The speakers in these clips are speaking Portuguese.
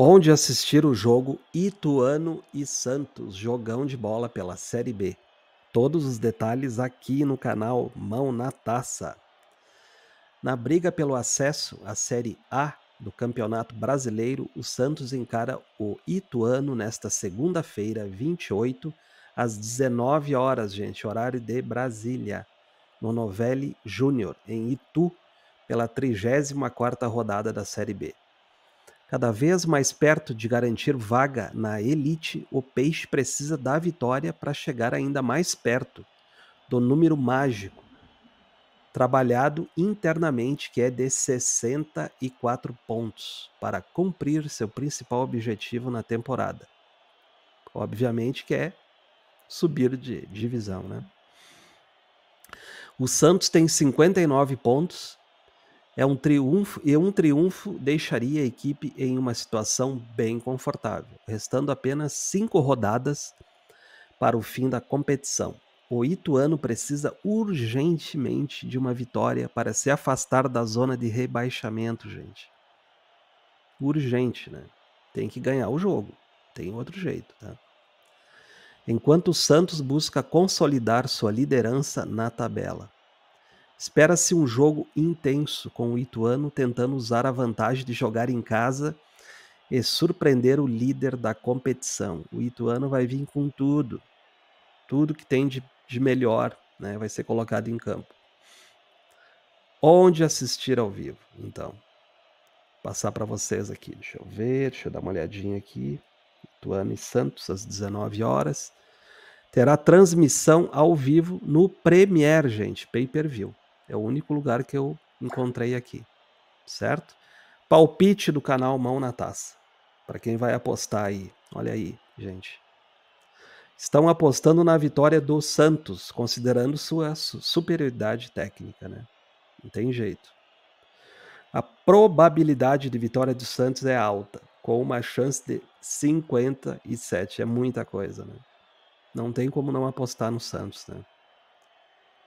onde assistir o jogo Ituano e Santos, jogão de bola pela Série B. Todos os detalhes aqui no canal Mão na Taça. Na briga pelo acesso à Série A do Campeonato Brasileiro, o Santos encara o Ituano nesta segunda-feira, 28, às 19 horas, gente, horário de Brasília, no Novelli Júnior, em Itu, pela 34ª rodada da Série B. Cada vez mais perto de garantir vaga na elite, o Peixe precisa da vitória para chegar ainda mais perto do número mágico, trabalhado internamente, que é de 64 pontos, para cumprir seu principal objetivo na temporada. Obviamente que é subir de divisão, né? O Santos tem 59 pontos é um triunfo e um triunfo deixaria a equipe em uma situação bem confortável, restando apenas cinco rodadas para o fim da competição. O Ituano precisa urgentemente de uma vitória para se afastar da zona de rebaixamento, gente. Urgente, né? Tem que ganhar o jogo. Tem outro jeito, tá? Enquanto o Santos busca consolidar sua liderança na tabela. Espera-se um jogo intenso, com o Ituano tentando usar a vantagem de jogar em casa e surpreender o líder da competição. O Ituano vai vir com tudo, tudo que tem de, de melhor né, vai ser colocado em campo. Onde assistir ao vivo, então? Passar para vocês aqui, deixa eu ver, deixa eu dar uma olhadinha aqui. Ituano e Santos, às 19 horas. Terá transmissão ao vivo no Premier, gente, pay per view. É o único lugar que eu encontrei aqui, certo? Palpite do canal Mão na Taça. Para quem vai apostar aí, olha aí, gente. Estão apostando na vitória do Santos, considerando sua superioridade técnica, né? Não tem jeito. A probabilidade de vitória do Santos é alta, com uma chance de 57. É muita coisa, né? Não tem como não apostar no Santos, né?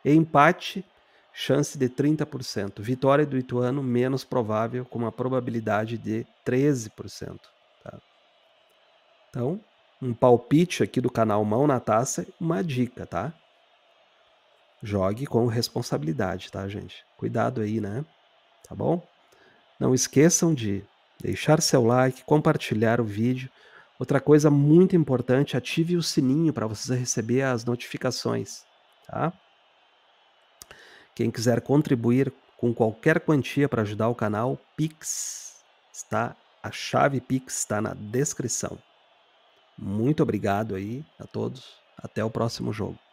Empate chance de 30%. Vitória do Ituano, menos provável, com uma probabilidade de 13%. Tá? Então, um palpite aqui do canal Mão na Taça, uma dica, tá? Jogue com responsabilidade, tá, gente? Cuidado aí, né? Tá bom? Não esqueçam de deixar seu like, compartilhar o vídeo. Outra coisa muito importante, ative o sininho para vocês receber as notificações, tá? Quem quiser contribuir com qualquer quantia para ajudar o canal, Pix está a chave Pix está na descrição. Muito obrigado aí a todos. Até o próximo jogo.